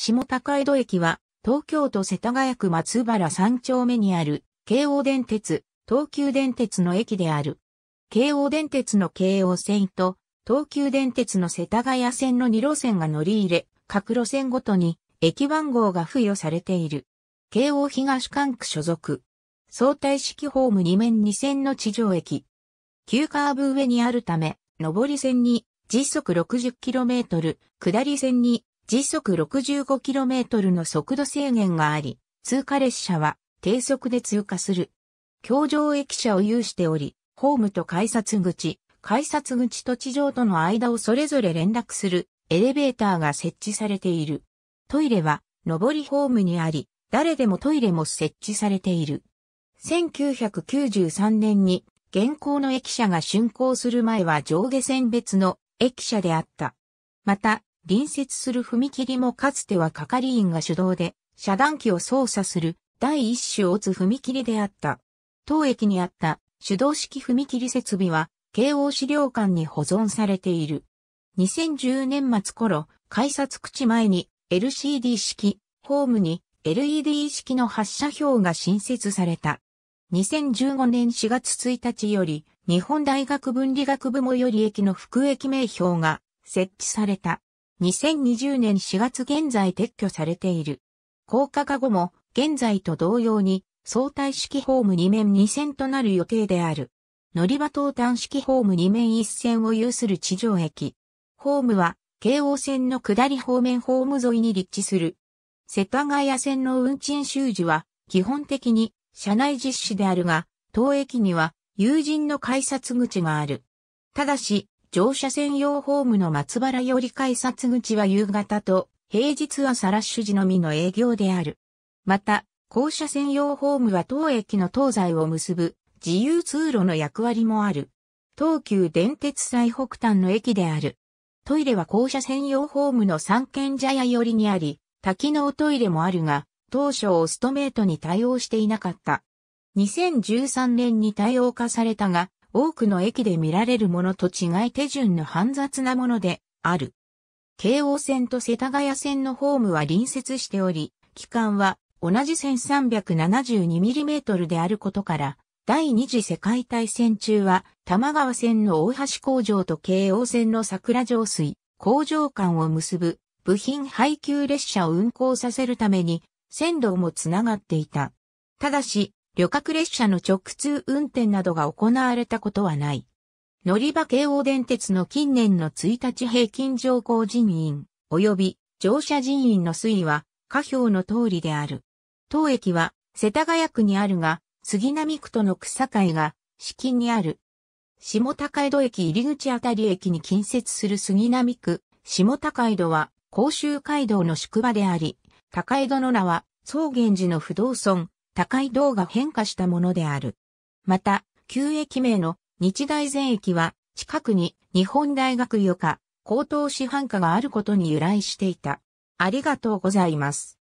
下高江戸駅は、東京都世田谷区松原三丁目にある、京王電鉄、東急電鉄の駅である。京王電鉄の京王線と、東急電鉄の世田谷線の2路線が乗り入れ、各路線ごとに、駅番号が付与されている。京王東管区所属。相対式ホーム2面2線の地上駅。急カーブ上にあるため、上り線に、時速 60km、下り線に時速 65km の速度制限があり、通過列車は低速で通過する。橋上駅舎を有しており、ホームと改札口、改札口と地上との間をそれぞれ連絡するエレベーターが設置されている。トイレは上りホームにあり、誰でもトイレも設置されている。1993年に現行の駅舎が竣工する前は上下線別の駅舎であった。また、隣接する踏切もかつては係員が手動で遮断機を操作する第一種を打つ踏切であった。当駅にあった手動式踏切設備は慶応資料館に保存されている。2010年末頃、改札口前に LCD 式、ホームに LED 式の発射表が新設された。2015年4月1日より、日本大学文理学部もより駅の副駅名標が設置された。2020年4月現在撤去されている。高架化後も現在と同様に相対式ホーム2面2線となる予定である。乗り場等端式ホーム2面1線を有する地上駅。ホームは京王線の下り方面ホーム沿いに立地する。世田谷線の運賃収受は基本的に車内実施であるが、当駅には友人の改札口がある。ただし、乗車専用ホームの松原より改札口は夕方と平日はサラッシュ時のみの営業である。また、校舎専用ホームは当駅の東西を結ぶ自由通路の役割もある。東急電鉄最北端の駅である。トイレは校舎専用ホームの三軒茶屋寄りにあり、多機能トイレもあるが、当初オストメートに対応していなかった。2013年に対応化されたが、多くの駅で見られるものと違い手順の煩雑なものである。京王線と世田谷線のホームは隣接しており、期間は同じ 1372mm であることから、第二次世界大戦中は、玉川線の大橋工場と京王線の桜上水、工場間を結ぶ部品配給列車を運行させるために、線路もつながっていた。ただし、旅客列車の直通運転などが行われたことはない。乗り場京王電鉄の近年の1日平均乗降人員、及び乗車人員の推移は、下表の通りである。当駅は、世田谷区にあるが、杉並区との草会が、至近にある。下高井戸駅入口あたり駅に近接する杉並区、下高井戸は、甲州街道の宿場であり、高井戸の名は、草原寺の不動尊、高井道が変化したものである。また、旧駅名の日大全駅は、近くに日本大学予科、高等師範科があることに由来していた。ありがとうございます。